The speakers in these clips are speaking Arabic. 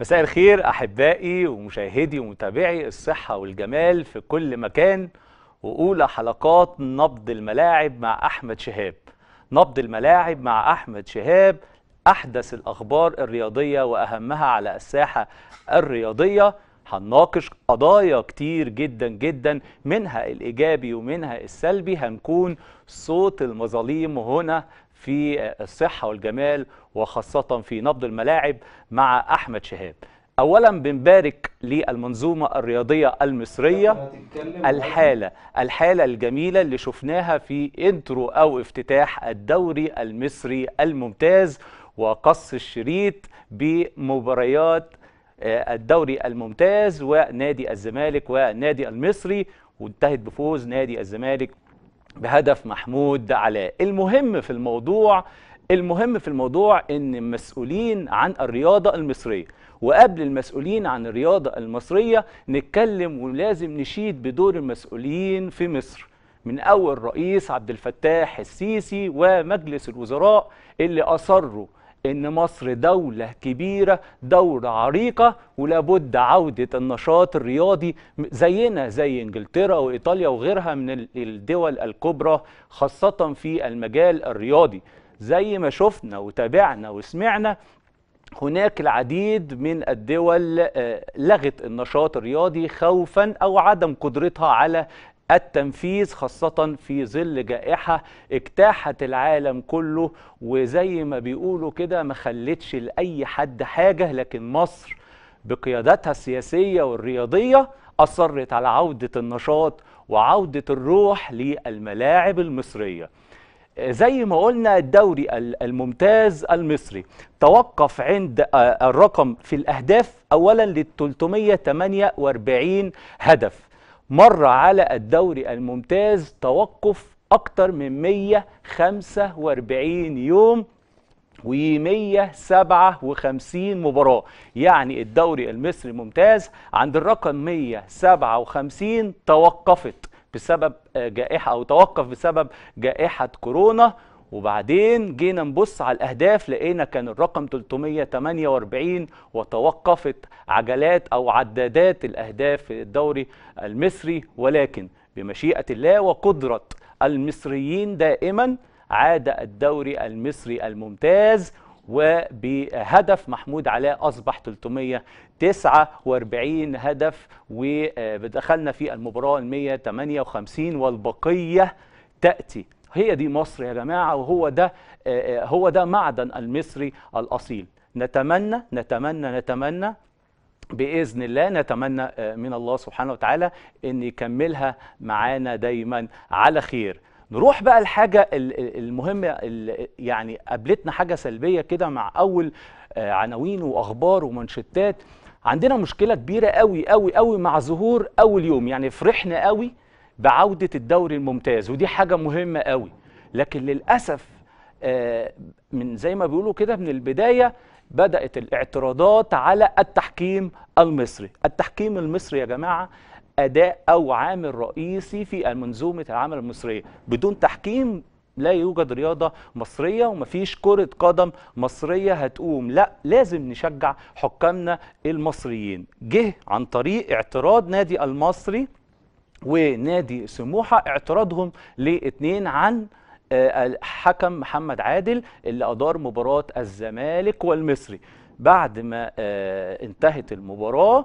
مساء الخير احبائي ومشاهدي ومتابعي الصحه والجمال في كل مكان واولى حلقات نبض الملاعب مع احمد شهاب نبض الملاعب مع احمد شهاب احدث الاخبار الرياضيه واهمها على الساحه الرياضيه هنناقش قضايا كتير جدا جدا منها الايجابي ومنها السلبي هنكون صوت المظاليم هنا في الصحه والجمال وخاصة في نبض الملاعب مع أحمد شهاب اولا بنبارك للمنظومه الرياضيه المصريه الحاله الحاله الجميله اللي شفناها في انترو او افتتاح الدوري المصري الممتاز وقص الشريط بمباريات آه، الدوري الممتاز ونادي الزمالك ونادي المصري وانتهت بفوز نادي الزمالك بهدف محمود علاء المهم في الموضوع المهم في الموضوع ان المسؤولين عن الرياضه المصريه وقبل المسؤولين عن الرياضه المصريه نتكلم ولازم نشيد بدور المسؤولين في مصر من اول رئيس عبد الفتاح السيسي ومجلس الوزراء اللي اصروا ان مصر دولة كبيرة دولة عريقة ولابد عودة النشاط الرياضي زينا زي انجلترا وايطاليا وغيرها من الدول الكبرى خاصة في المجال الرياضي زي ما شفنا وتابعنا وسمعنا هناك العديد من الدول آه، لغت النشاط الرياضي خوفا أو عدم قدرتها على التنفيذ خاصة في ظل جائحة اجتاحت العالم كله وزي ما بيقولوا كده ما خلتش لأي حد حاجة لكن مصر بقيادتها السياسية والرياضية أصرت على عودة النشاط وعودة الروح للملاعب المصرية زي ما قلنا الدوري الممتاز المصري توقف عند آه، الرقم في الأهداف أولا لل 348 هدف مر على الدوري الممتاز توقف أكتر من 145 يوم و157 مباراة يعني الدوري المصري ممتاز عند الرقم 157 توقفت بسبب آه، جائحه او توقف بسبب جائحه كورونا وبعدين جينا نبص على الاهداف لقينا كان الرقم 348 وتوقفت عجلات او عدادات الاهداف في الدوري المصري ولكن بمشيئه الله وقدره المصريين دائما عاد الدوري المصري الممتاز وبهدف محمود علاء أصبح 349 هدف ودخلنا في المباراة 158 والبقية تأتي هي دي مصر يا جماعة وهو ده هو ده معدن المصري الأصيل نتمنى نتمنى نتمنى باذن الله نتمنى آه، من الله سبحانه وتعالى ان يكملها معانا دايما على خير نروح بقى الحاجه المهمه يعني قابلتنا حاجه سلبيه كده مع اول آه، عناوين واخبار ومانشيتات عندنا مشكله كبيره قوي قوي قوي مع ظهور اول يوم يعني فرحنا قوي بعوده الدوري الممتاز ودي حاجه مهمه قوي لكن للاسف آه، من زي ما بيقولوا كده من البدايه بدات الاعتراضات على التحكيم المصري التحكيم المصري يا جماعه اداء او عامل رئيسي في منظومه العمل المصريه بدون تحكيم لا يوجد رياضة مصرية ومفيش كرة قدم مصرية هتقوم لا لازم نشجع حكامنا المصريين جه عن طريق اعتراض نادي المصري ونادي سموحة اعتراضهم لاتنين عن آه، حكم محمد عادل اللي أدار مباراة الزمالك والمصري بعد ما آه، انتهت المباراه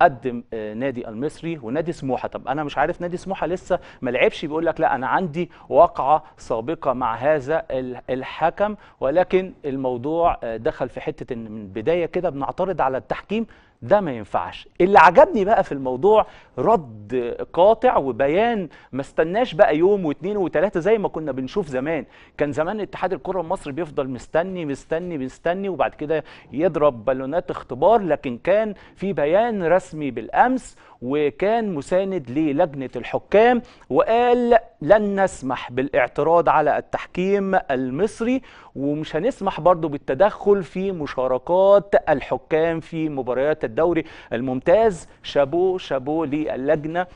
قدم آه، نادي المصري ونادي سموحه طب انا مش عارف نادي سموحه لسه ما لعبش بيقول لك لا انا عندي واقعه سابقه مع هذا الحكم ولكن الموضوع آه، دخل في حته ان من البدايه كده بنعترض على التحكيم ده ما ينفعش اللي عجبني بقى في الموضوع رد قاطع وبيان ما استناش بقى يوم واثنين وثلاثه زي ما كنا بنشوف زمان كان زمان اتحاد الكره المصري بيفضل مستني مستني مستني وبعد كده يضرب بالونات اختبار لكن كان في بيان رسمي بالامس وكان مساند للجنه الحكام وقال لن نسمح بالاعتراض على التحكيم المصري ومش هنسمح برضه بالتدخل في مشاركات الحكام في مباريات الدوري الممتاز شابو شابو للجنه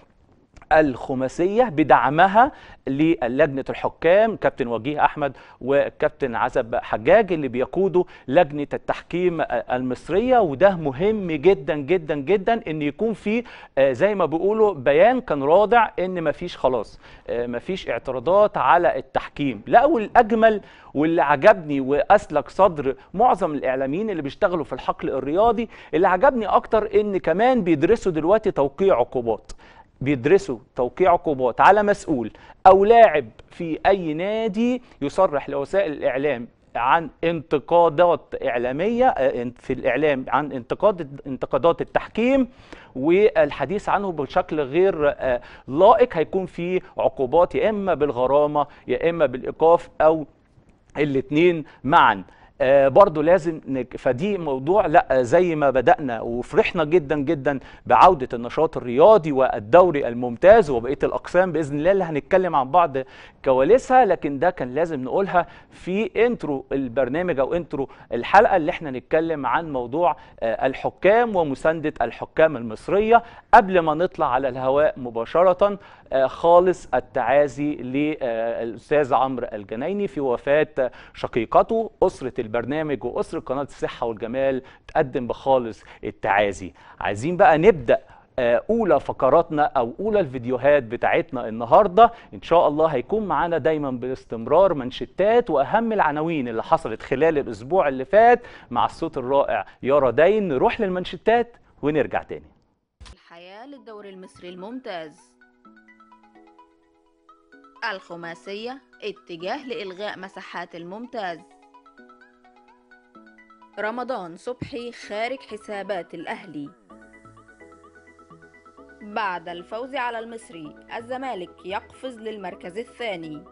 الخماسية بدعمها للجنة الحكام كابتن وجيه أحمد وكابتن عزب حجاج اللي بيقودوا لجنة التحكيم المصرية وده مهم جدا جدا جدا ان يكون في آه، زي ما بيقولوا بيان كان رادع ان مفيش خلاص آه، مفيش اعتراضات على التحكيم لا والأجمل واللي عجبني وأسلك صدر معظم الإعلاميين اللي بيشتغلوا في الحقل الرياضي اللي عجبني أكتر ان كمان بيدرسوا دلوقتي توقيع عقوبات بيدرسوا توقيع عقوبات على مسؤول او لاعب في اي نادي يصرح لوسائل الاعلام عن انتقادات إعلامية آه، في الإعلام عن انتقاد انتقادات التحكيم والحديث عنه بشكل غير آه، لائق هيكون في عقوبات يا إما بالغرامة يا إما بالإيقاف أو الاثنين معا آه، برضو لازم نك... فدي موضوع لا زي ما بدأنا وفرحنا جدا جدا بعودة النشاط الرياضي والدوري الممتاز وبقية الأقسام بإذن الله اللي هنتكلم عن بعض كواليسها لكن ده كان لازم نقولها في انترو البرنامج أو انترو الحلقة اللي احنا نتكلم عن موضوع آه، الحكام ومساندة الحكام المصرية قبل ما نطلع على الهواء مباشرة آه، خالص التعازي للأستاذ عمرو الجنايني في وفاة شقيقته أسرة البرنامج وأسرة قناة الصحة والجمال تقدم بخالص التعازي عايزين بقى نبدأ آه، اولى فقراتنا او اولى الفيديوهات بتاعتنا النهارده ان شاء الله هيكون معانا دايما باستمرار منشتات واهم العناوين اللي حصلت خلال الاسبوع اللي فات مع الصوت الرائع يارا داين نروح للمنشتات ونرجع تاني الحياه للدوري المصري الممتاز الخماسية اتجاه لإلغاء مساحات الممتاز رمضان صبحي خارج حسابات الأهلي بعد الفوز على المصري الزمالك يقفز للمركز الثاني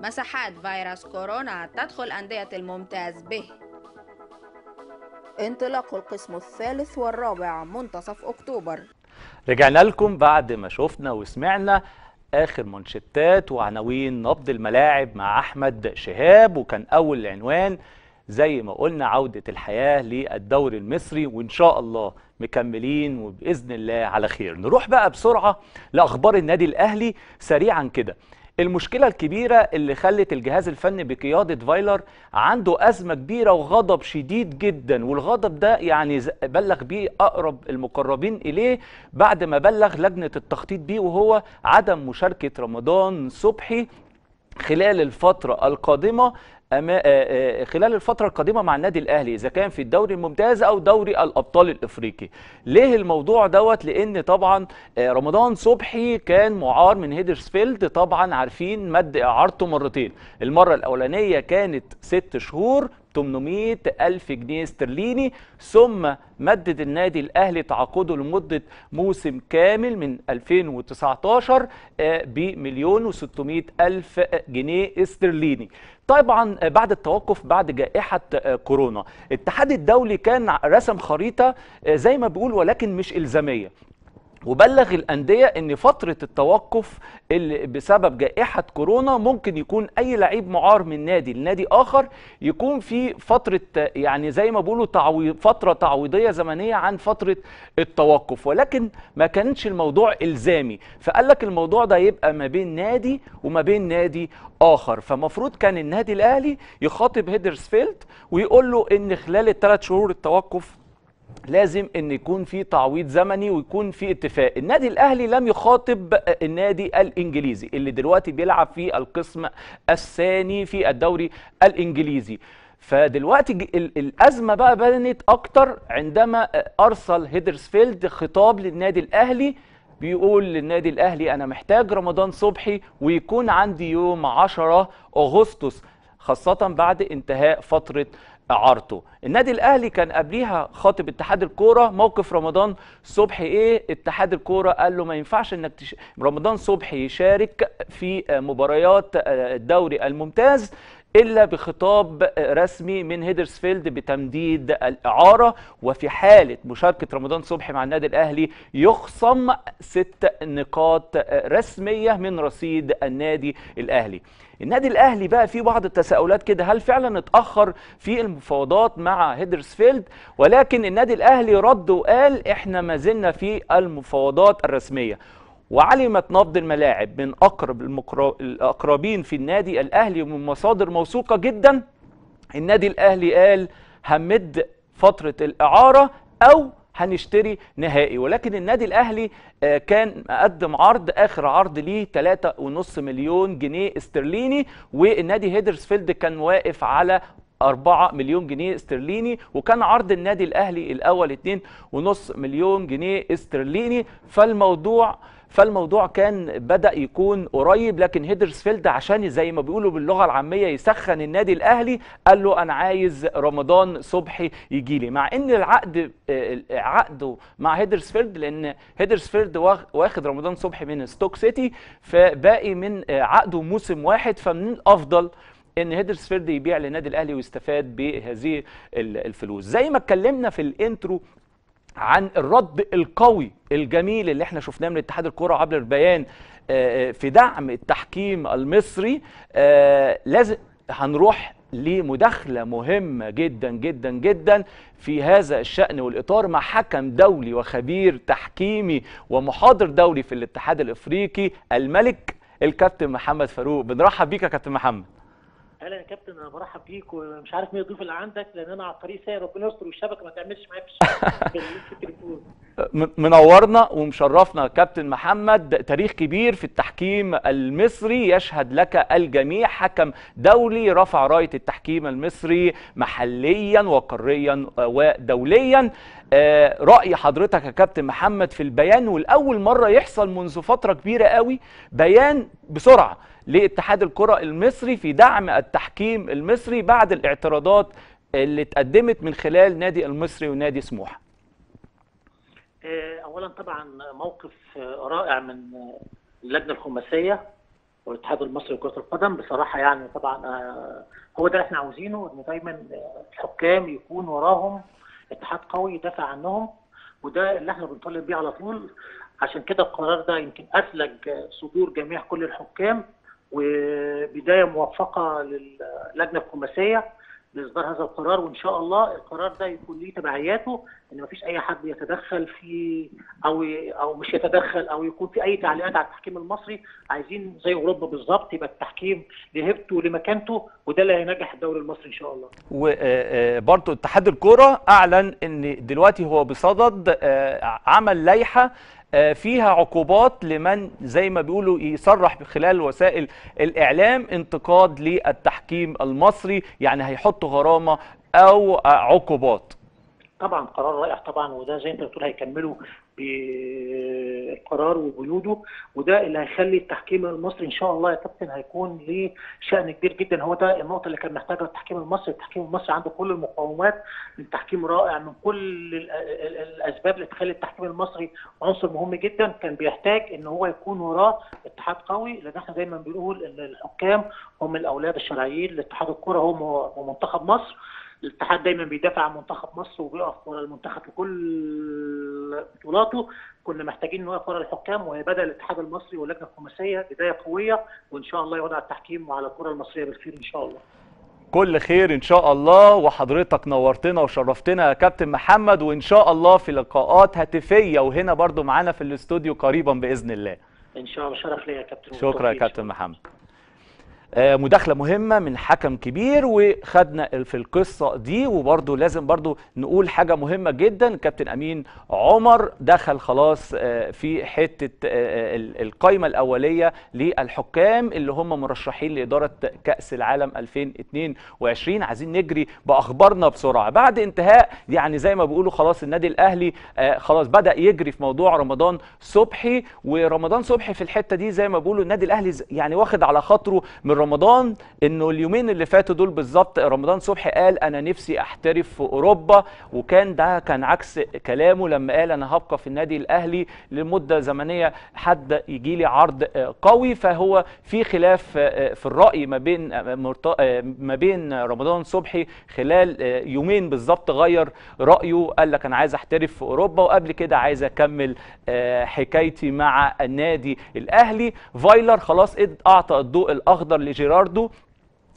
مساحات فيروس كورونا تدخل أندية الممتاز به انطلاق القسم الثالث والرابع منتصف أكتوبر رجعنا لكم بعد ما شفنا وسمعنا اخر منشتات وعناوين نبض الملاعب مع احمد شهاب وكان اول عنوان زي ما قلنا عوده الحياه للدوري المصري وان شاء الله مكملين وباذن الله على خير نروح بقى بسرعه لاخبار النادي الاهلي سريعا كده المشكله الكبيره اللي خلت الجهاز الفني بقياده فايلر عنده ازمه كبيره وغضب شديد جدا والغضب ده يعني بلغ بيه اقرب المقربين اليه بعد ما بلغ لجنه التخطيط بيه وهو عدم مشاركه رمضان صبحي خلال الفترة القادمة آه، آه، خلال الفتره القادمه مع النادي الاهلي اذا كان في الدوري الممتاز او دوري الابطال الافريقي ليه الموضوع دوت لان طبعا آه، رمضان صبحي كان معار من هيدرسفيلد طبعا عارفين مد اعارته مرتين المره الاولانيه كانت ست شهور 800 ألف جنيه استرليني ثم مدد النادي الأهلي تعاقده لمدة موسم كامل من 2019 آه، بمليون و600 ألف جنيه استرليني طبعا آه، بعد التوقف بعد جائحة آه، كورونا الاتحاد الدولي كان رسم خريطة زي ما بيقول ولكن مش إلزامية وبلغ الأندية أن فترة التوقف اللي بسبب جائحة كورونا ممكن يكون أي لعيب معار من نادي لنادي آخر يكون في فترة يعني زي ما بيقولوا تعويض فترة تعويضية زمنية عن فترة التوقف ولكن ما كانش الموضوع إلزامي فقال لك الموضوع ده يبقى ما بين نادي وما بين نادي آخر فمفروض كان النادي الأهلي يخاطب هيدرسفيلد ويقول له إن خلال الثلاث شهور التوقف لازم ان يكون في تعويض زمني ويكون في اتفاق النادي الاهلي لم يخاطب آه، النادي الانجليزي اللي دلوقتي بيلعب في القسم الثاني في الدوري الانجليزي فدلوقتي الازمه بقى بنت اكتر عندما آه، ارسل هيدرسفيلد خطاب للنادي الاهلي بيقول للنادي الاهلي انا محتاج رمضان صبحي ويكون عندي يوم 10 اغسطس خاصه بعد انتهاء فتره اعارته النادي الاهلي كان قبليها خاطب اتحاد الكوره موقف رمضان صبحي ايه اتحاد الكوره قال له ما ينفعش انك تش... رمضان صبحي يشارك في مباريات آه، الدوري الممتاز إلا بخطاب رسمي من هيدرسفيلد بتمديد الإعارة وفي حالة مشاركة رمضان صبحي مع النادي الأهلي يخصم ست نقاط رسمية من رصيد النادي الأهلي النادي الاهلي بقى في بعض التساؤلات كده هل فعلا اتاخر في المفاوضات مع هيدرسفيلد ولكن النادي الاهلي رد وقال احنا ما زلنا في المفاوضات الرسميه وعلمت نبض الملاعب من أقرب الأقربين في النادي الأهلي ومن مصادر موثوقة جدا النادي الأهلي قال همد فترة الإعارة أو هنشتري نهائي ولكن النادي الاهلي آه، كان مقدم عرض اخر عرض ليه 3.5 مليون جنيه استرليني والنادي هيدرسفيلد كان واقف على 4 مليون جنيه استرليني وكان عرض النادي الاهلي الاول 2.5 مليون جنيه استرليني فالموضوع فالموضوع كان بدا يكون قريب لكن هيدرسفيلد عشان زي ما بيقولوا باللغه العاميه يسخن النادي الاهلي قال له انا عايز رمضان صبحي يجي لي مع ان العقد عقده مع هيدرسفيلد لان هيدرسفيلد واخد رمضان صبحي من ستوك سيتي فباقي من عقده موسم واحد فمن الافضل ان هيدرسفيلد يبيع للنادي الاهلي ويستفاد بهذه الفلوس زي ما اتكلمنا في الانترو عن الرد القوي الجميل اللي احنا شفناه من اتحاد الكره عبر البيان آه، آه، في دعم التحكيم المصري آه، لازم هنروح لمداخله مهمه جدا جدا جدا في هذا الشان والاطار مع حكم دولي وخبير تحكيمي ومحاضر دولي في الاتحاد الافريقي الملك الكابتن محمد فاروق بنرحب بيك يا كابتن محمد اهلا يا كابتن انا برحب بيك ومش عارف مين الضيوف اللي عندك لان انا على الطريق ساير ربنا يستر والشبكه ما تعملش معايا في التليفون منورنا ومشرفنا كابتن محمد تاريخ كبير في التحكيم المصري يشهد لك الجميع حكم دولي رفع رايه التحكيم المصري محليا وقاريا آه، ودوليا آه، راي حضرتك يا كابتن محمد في البيان والاول مره يحصل منذ فتره كبيره قوي بيان بسرعه لاتحاد الكرة المصري في دعم التحكيم المصري بعد الاعتراضات اللي اتقدمت من خلال نادي المصري ونادي سموحه. آه، اولا طبعا موقف رائع من اللجنه الخماسيه والاتحاد المصري لكره القدم بصراحه يعني طبعا آه، هو ده اللي احنا عاوزينه ان دايما الحكام يكون وراهم اتحاد قوي يدافع عنهم وده اللي احنا بنطالب بيه على طول عشان كده القرار ده يمكن اثلج صدور جميع كل الحكام وبدايه موفقه للجنه الخماسيه لاصدار هذا القرار وان شاء الله القرار ده يكون ليه تبعياته ان ما فيش اي حد يتدخل في او او مش يتدخل او يكون في اي تعليقات على التحكيم المصري عايزين زي اوروبا بالظبط يبقى التحكيم لهيبته لمكانته وده اللي هينجح الدوري المصري ان شاء الله. وبرضه آه، آه، اتحاد الكوره اعلن ان دلوقتي هو بصدد آه، عمل لائحه آه، فيها عقوبات لمن زي ما بيقولوا يصرح خلال وسائل الإعلام انتقاد للتحكيم المصري يعني هيحط غرامة أو عقوبات طبعا قرار رائع طبعا وده زي انت بتقول هيكملوا بالقرار وبيوده وده اللي هيخلي التحكيم المصري ان شاء الله يا كابتن هيكون ليه شان كبير جدا هو ده النقطه اللي كان محتاجها التحكيم المصري، التحكيم المصري عنده كل المقومات من تحكيم رائع من كل الاسباب اللي تخلي التحكيم المصري عنصر مهم جدا كان بيحتاج ان هو يكون وراه اتحاد قوي لان احنا دايما بنقول ان الحكام هم الاولاد الشرعيين لاتحاد الكره هم ومنتخب مصر الاتحاد دايما بيدافع عن منتخب مصر وبيقف ورا المنتخب في كل بطولاته كنا محتاجين نقف ورا الحكام وبدا الاتحاد المصري واللجنه الخماسيه بدايه قويه وان شاء الله يوضع التحكيم وعلى الكره المصريه بالخير ان شاء الله كل خير ان شاء الله وحضرتك نورتنا وشرفتنا يا كابتن محمد وان شاء الله في لقاءات هاتفيه وهنا برضو معانا في الاستوديو قريبا باذن الله ان شاء الله شرف ليا يا كابتن شكرا يا كابتن محمد آه، مداخله مهمه من حكم كبير وخدنا في القصه دي وبرضو لازم برضو نقول حاجه مهمه جدا كابتن امين عمر دخل خلاص آه، في حته آه، القايمه الاوليه للحكام اللي هم مرشحين لاداره كاس العالم 2022 عايزين نجري باخبارنا بسرعه بعد انتهاء يعني زي ما بيقولوا خلاص النادي الاهلي خلاص بدا يجري في موضوع رمضان صبحي ورمضان صبحي في الحته دي زي ما بيقولوا النادي الاهلي يعني واخد على خاطره من رمضان انه اليومين اللي فاتوا دول بالظبط رمضان صبحي قال انا نفسي احترف في اوروبا وكان ده كان عكس كلامه لما قال انا هبقى في النادي الاهلي لمده زمنيه حد يجي لي عرض آه، قوي فهو في خلاف آه، آه، في الراي ما بين ما بين رمضان صبحي خلال يومين بالظبط غير رايه قال لك انا عايز احترف في اوروبا وقبل كده عايز اكمل حكايتي مع النادي الاهلي فايلر خلاص اعطى الضوء الاخضر لجيراردو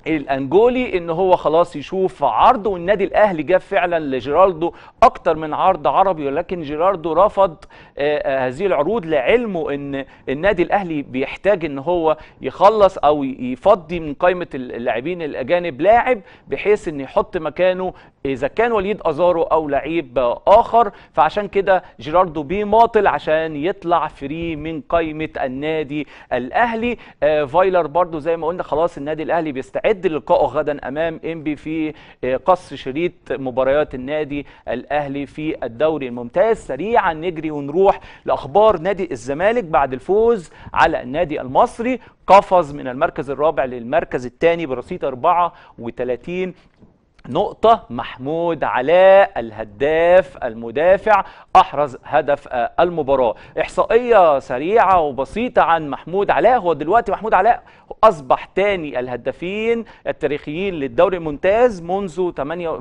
الانجولي ان هو خلاص يشوف عرض والنادي الاهلي جاب فعلا لجيراردو اكتر من عرض عربي ولكن جيراردو رفض آه، آه، هذه العروض لعلمه ان النادي الاهلي بيحتاج ان هو يخلص او يفضي من قائمه اللاعبين الاجانب لاعب بحيث ان يحط مكانه اذا كان وليد ازارو او لعيب اخر فعشان كده جيراردو بيماطل عشان يطلع فري من قائمه النادي الاهلي آه، فايلر برضو زي ما قلنا خلاص النادي الاهلي بيستعد يعد للقاء غدا امام انبي في آه، قص شريط مباريات النادي الاهلي في الدوري الممتاز سريعا نجري ونروح لاخبار نادي الزمالك بعد الفوز على النادي المصري قفز من المركز الرابع للمركز الثاني برصيد 34 نقطة محمود علاء الهداف المدافع أحرز هدف آه، المباراة إحصائية سريعة وبسيطة عن محمود علاء هو دلوقتي محمود علاء أصبح تاني الهدافين التاريخيين للدوري الممتاز منذ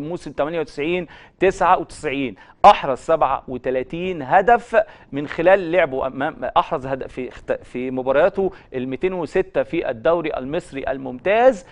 موسم 98 99 أحرز 37 هدف من خلال لعبه أمام أحرز هدف في في مبارياته ال 206 في الدوري المصري الممتاز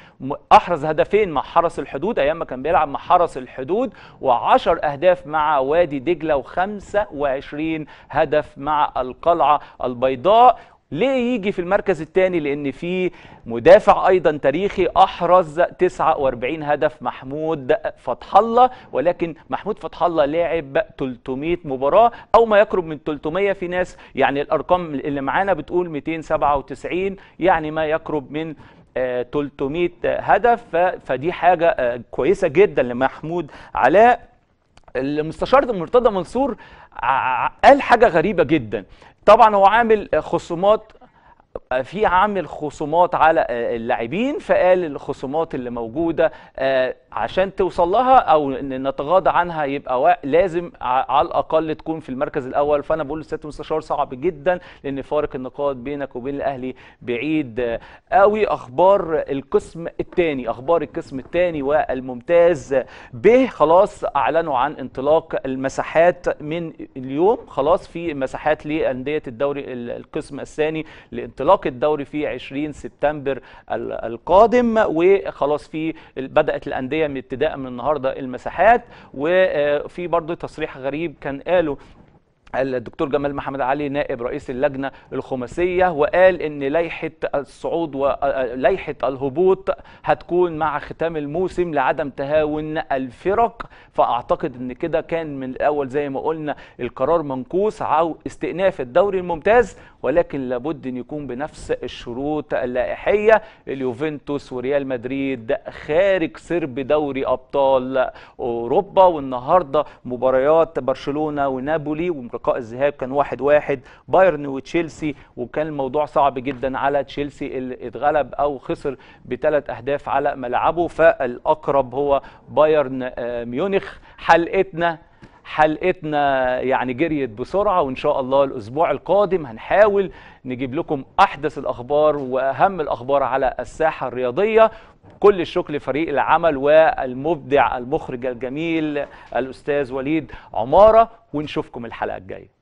أحرز هدفين مع حرس الحدود أيام ما كان بيلعب مع حرس الحدود و10 اهداف مع وادي دجله و25 هدف مع القلعه البيضاء ليه يجي في المركز الثاني لان في مدافع ايضا تاريخي احرز 49 هدف محمود فتح الله ولكن محمود فتح الله لاعب 300 مباراه او ما يقرب من 300 في ناس يعني الارقام اللي معانا بتقول 297 يعني ما يقرب من 300 هدف فدي حاجة آه، كويسة جدا لمحمود علاء المستشار مرتضى منصور قال حاجة غريبة جدا طبعا هو عامل خصومات آه، في عامل خصومات على آه، اللاعبين فقال الخصومات اللي موجوده آه، عشان توصل لها او نتغاضى عنها يبقى لازم على الاقل تكون في المركز الاول فانا بقول للسيد المستشار صعب جدا لان فارق النقاط بينك وبين الاهلي بعيد قوي اخبار القسم الثاني اخبار القسم الثاني والممتاز به خلاص اعلنوا عن انطلاق المساحات من اليوم خلاص في مساحات لانديه الدوري القسم الثاني لانطلاق انطلاق الدوري في 20 سبتمبر القادم وخلاص في بدات الانديه من ابتداء من النهارده المساحات وفي آه، برضه تصريح غريب كان قاله الدكتور جمال محمد علي نائب رئيس اللجنه الخماسيه وقال ان لائحه الصعود ولائحه آه، آه، الهبوط هتكون مع ختام الموسم لعدم تهاون الفرق فاعتقد ان كده كان من الاول زي ما قلنا القرار منكوس او استئناف الدوري الممتاز ولكن لابد ان يكون بنفس الشروط اللائحيه اليوفنتوس وريال مدريد خارج سرب دوري ابطال اوروبا والنهارده مباريات برشلونه ونابولي لقاء الذهاب كان واحد واحد بايرن وتشيلسي وكان الموضوع صعب جدا على تشيلسي اللي اتغلب او خسر بثلاث اهداف على ملعبه فالاقرب هو بايرن آه، ميونخ حلقتنا حلقتنا يعني جريت بسرعه وان شاء الله الاسبوع القادم هنحاول نجيب لكم احدث الاخبار واهم الاخبار على الساحه الرياضيه كل الشكر لفريق العمل والمبدع المخرج الجميل الاستاذ وليد عماره ونشوفكم الحلقه الجايه